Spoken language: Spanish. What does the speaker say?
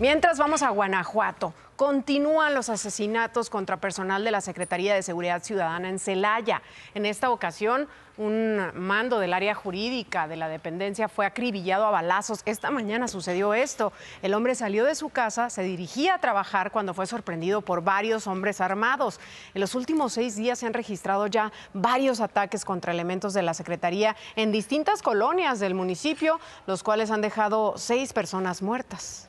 Mientras vamos a Guanajuato, continúan los asesinatos contra personal de la Secretaría de Seguridad Ciudadana en Celaya. En esta ocasión, un mando del área jurídica de la dependencia fue acribillado a balazos. Esta mañana sucedió esto. El hombre salió de su casa, se dirigía a trabajar cuando fue sorprendido por varios hombres armados. En los últimos seis días se han registrado ya varios ataques contra elementos de la Secretaría en distintas colonias del municipio, los cuales han dejado seis personas muertas.